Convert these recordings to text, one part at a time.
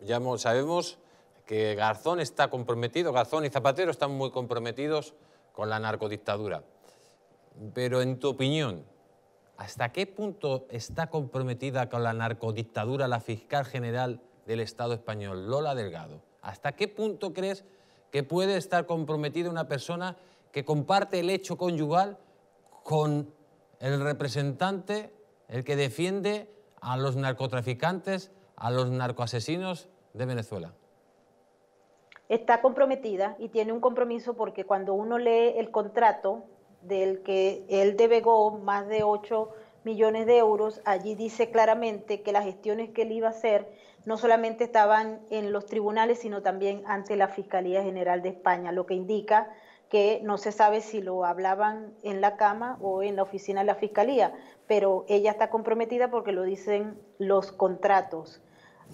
Ya sabemos que Garzón está comprometido, Garzón y Zapatero están muy comprometidos con la narcodictadura. Pero en tu opinión, ¿hasta qué punto está comprometida con la narcodictadura la fiscal general del Estado español, Lola Delgado? ¿Hasta qué punto crees que puede estar comprometida una persona que comparte el hecho conyugal con el representante, el que defiende a los narcotraficantes a los narcoasesinos de Venezuela? Está comprometida y tiene un compromiso porque cuando uno lee el contrato del que él debegó más de 8 millones de euros, allí dice claramente que las gestiones que él iba a hacer no solamente estaban en los tribunales, sino también ante la Fiscalía General de España, lo que indica que no se sabe si lo hablaban en la cama o en la oficina de la Fiscalía, pero ella está comprometida porque lo dicen los contratos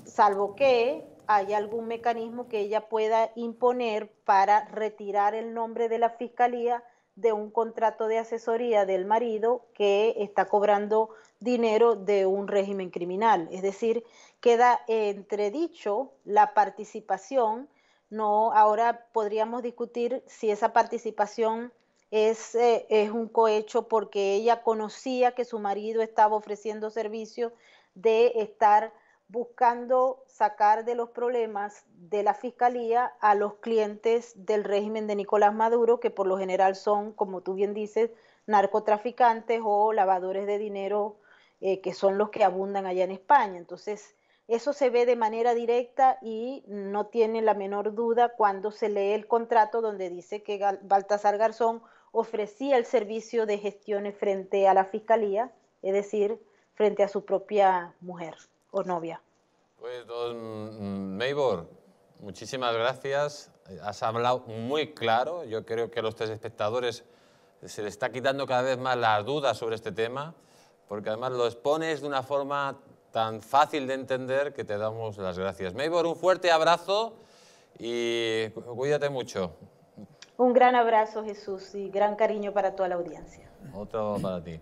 salvo que haya algún mecanismo que ella pueda imponer para retirar el nombre de la fiscalía de un contrato de asesoría del marido que está cobrando dinero de un régimen criminal. Es decir, queda entredicho la participación. No, ahora podríamos discutir si esa participación es, eh, es un cohecho porque ella conocía que su marido estaba ofreciendo servicio de estar buscando sacar de los problemas de la fiscalía a los clientes del régimen de Nicolás Maduro, que por lo general son, como tú bien dices, narcotraficantes o lavadores de dinero, eh, que son los que abundan allá en España. Entonces, eso se ve de manera directa y no tiene la menor duda cuando se lee el contrato donde dice que Baltasar Garzón ofrecía el servicio de gestiones frente a la fiscalía, es decir, frente a su propia mujer o novia. Pues, don Maybor, mm, muchísimas gracias. Has hablado muy claro. Yo creo que a los tres espectadores se les está quitando cada vez más las dudas sobre este tema, porque además lo expones de una forma tan fácil de entender que te damos las gracias. Maybor, un fuerte abrazo y cuídate mucho. Un gran abrazo, Jesús, y gran cariño para toda la audiencia. Otro para ti.